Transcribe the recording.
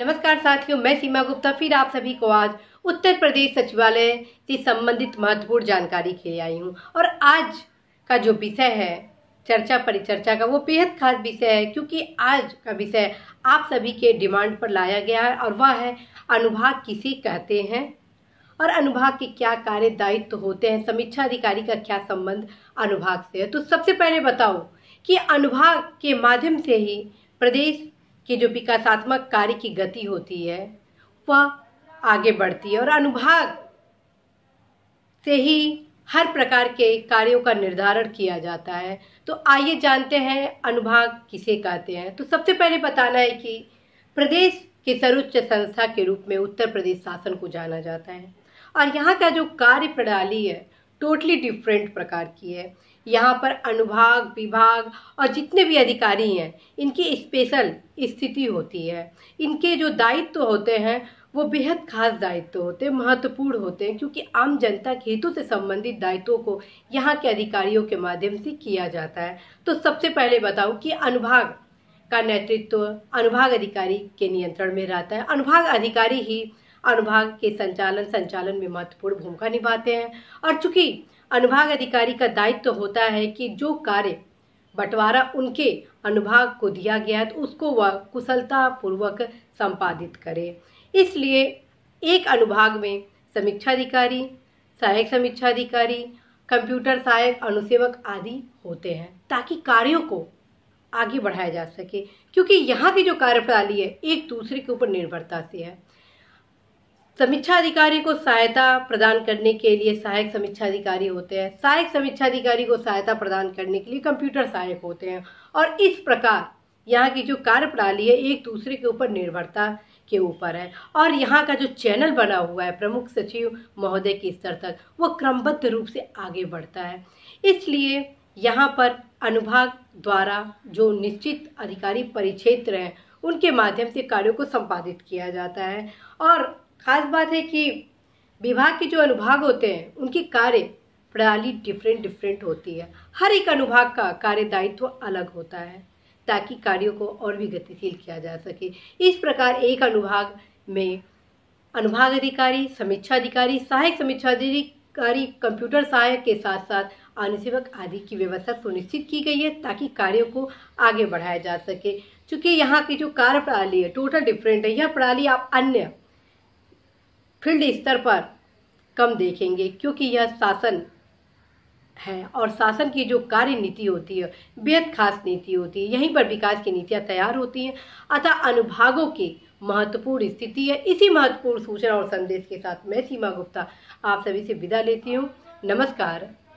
नमस्कार साथियों मैं सीमा गुप्ता फिर आप सभी को आज उत्तर प्रदेश सचिवालय से संबंधित महत्वपूर्ण जानकारी के लिए आई हूँ और आज का जो विषय है चर्चा परिचर्चा का वो बेहद खास विषय है क्योंकि आज का विषय आप सभी के डिमांड पर लाया गया है और वह है अनुभाग किसे कहते हैं और अनुभाग के क्या कार्य दायित्व तो होते हैं समीक्षा अधिकारी का क्या संबंध अनुभाग से है तो सबसे पहले बताओ कि अनुभाग के माध्यम से ही प्रदेश कि जो विकासात्मक कार्य की गति होती है वह आगे बढ़ती है और अनुभाग से ही हर प्रकार के कार्यों का निर्धारण किया जाता है तो आइए जानते हैं अनुभाग किसे कहते हैं तो सबसे पहले बताना है कि प्रदेश की सर्वोच्च संस्था के रूप में उत्तर प्रदेश शासन को जाना जाता है और यहाँ का जो कार्य प्रणाली है टोटली डिफरेंट प्रकार की है यहाँ पर अनुभाग विभाग और जितने भी अधिकारी हैं इनकी स्पेशल स्थिति होती है इनके जो दायित्व तो होते हैं वो बेहद खास दायित्व तो होते हैं महत्वपूर्ण होते हैं क्योंकि आम जनता के हितों से संबंधित दायित्वों को यहाँ के अधिकारियों के माध्यम से किया जाता है तो सबसे पहले बताऊँ कि अनुभाग का नेतृत्व अनुभाग अधिकारी के नियंत्रण में रहता है अनुभाग अधिकारी ही अनुभाग के संचालन संचालन में महत्वपूर्ण भूमिका निभाते हैं और चूंकि अनुभाग अधिकारी का दायित्व तो होता है कि जो कार्य बंटवारा उनके अनुभाग को दिया गया है तो उसको वह पूर्वक संपादित करे इसलिए एक अनुभाग में समीक्षा अधिकारी सहायक समीक्षा अधिकारी कंप्यूटर सहायक अनुसेवक आदि होते हैं ताकि कार्यों को आगे बढ़ाया जा सके क्योंकि यहाँ की जो कार्यप्रणाली है एक दूसरे के ऊपर निर्भरता से है समीक्षा अधिकारी को सहायता प्रदान करने के लिए सहायक समीक्षा अधिकारी होते हैं सहायक समीक्षा अधिकारी को सहायता प्रदान करने के लिए कंप्यूटर सहायक होते हैं और इस प्रकार यहाँ की जो कार्य प्रणाली है एक दूसरे के ऊपर निर्भरता के ऊपर है और यहाँ का जो चैनल बना हुआ है प्रमुख सचिव महोदय के स्तर तक वो क्रमबद्ध रूप से आगे बढ़ता है इसलिए यहाँ पर अनुभाग द्वारा जो निश्चित अधिकारी परिक्षेत्र हैं उनके माध्यम से कार्यों को संपादित किया जाता है और खास बात है कि विभाग के जो अनुभाग होते हैं उनकी कार्य प्रणाली डिफरेंट डिफरेंट होती है हर एक अनुभाग का कार्य दायित्व अलग होता है ताकि कार्यों को और भी गतिशील किया जा सके इस प्रकार एक अनुभाग में अनुभाग अधिकारी समीक्षा अधिकारी सहायक समीक्षा अधिकारी कंप्यूटर सहायक के साथ साथ अनुसेवक आदि की व्यवस्था सुनिश्चित की गई है ताकि कार्यों को आगे बढ़ाया जा सके चूँकि यहाँ की जो कार्य प्रणाली है टोटल डिफरेंट है यह प्रणाली आप अन्य फील्ड स्तर पर कम देखेंगे क्योंकि यह शासन है और शासन की जो कार्य नीति होती है बेहद खास नीति होती है यहीं पर विकास की नीतियाँ तैयार होती हैं अतः अनुभागों की महत्वपूर्ण स्थिति है इसी महत्वपूर्ण सूचना और संदेश के साथ मैं सीमा गुप्ता आप सभी से विदा लेती हूँ नमस्कार